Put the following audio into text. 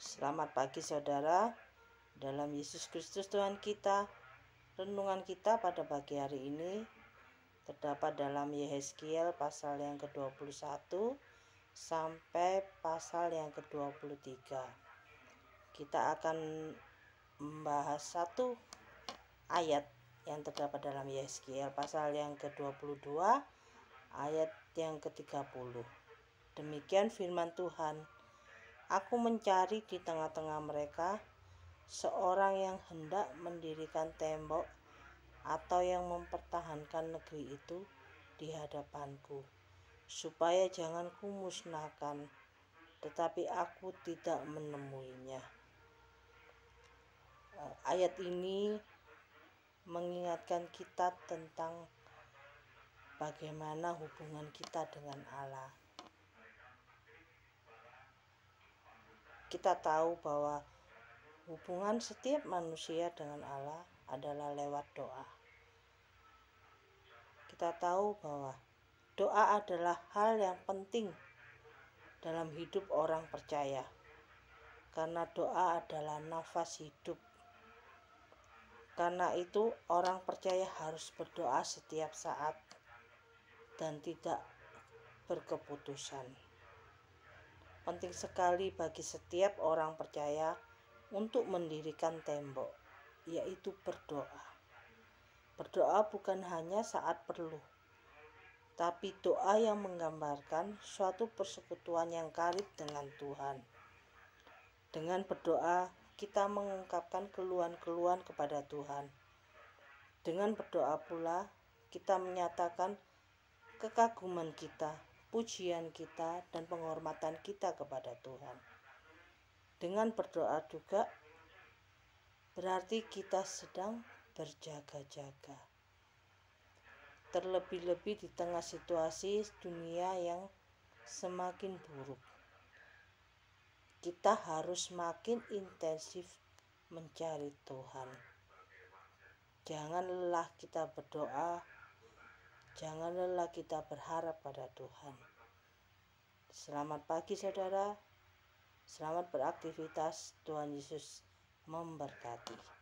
Selamat pagi saudara. Dalam Yesus Kristus Tuhan kita, renungan kita pada pagi hari ini terdapat dalam Yehezkiel pasal yang ke-21 sampai pasal yang ke-23. Kita akan membahas satu ayat yang terdapat dalam Yehezkiel pasal yang ke-22 ayat yang ke-30. Demikian firman Tuhan. Aku mencari di tengah-tengah mereka seorang yang hendak mendirikan tembok atau yang mempertahankan negeri itu di hadapanku, supaya jangan kumusnahkan, tetapi aku tidak menemuinya. Eh, ayat ini mengingatkan kita tentang bagaimana hubungan kita dengan Allah. kita tahu bahwa hubungan setiap manusia dengan Allah adalah lewat doa. Kita tahu bahwa doa adalah hal yang penting dalam hidup orang percaya, karena doa adalah nafas hidup. Karena itu, orang percaya harus berdoa setiap saat dan tidak berkeputusan penting sekali bagi setiap orang percaya untuk mendirikan tembok, yaitu berdoa. Berdoa bukan hanya saat perlu, tapi doa yang menggambarkan suatu persekutuan yang karib dengan Tuhan. Dengan berdoa, kita mengungkapkan keluhan-keluhan kepada Tuhan. Dengan berdoa pula, kita menyatakan kekaguman kita pujian kita dan penghormatan kita kepada Tuhan. Dengan berdoa juga berarti kita sedang berjaga-jaga. Terlebih-lebih di tengah situasi dunia yang semakin buruk. Kita harus makin intensif mencari Tuhan. Jangan lelah kita berdoa Jangan lelah kita berharap pada Tuhan. Selamat pagi saudara. Selamat beraktivitas. Tuhan Yesus memberkati.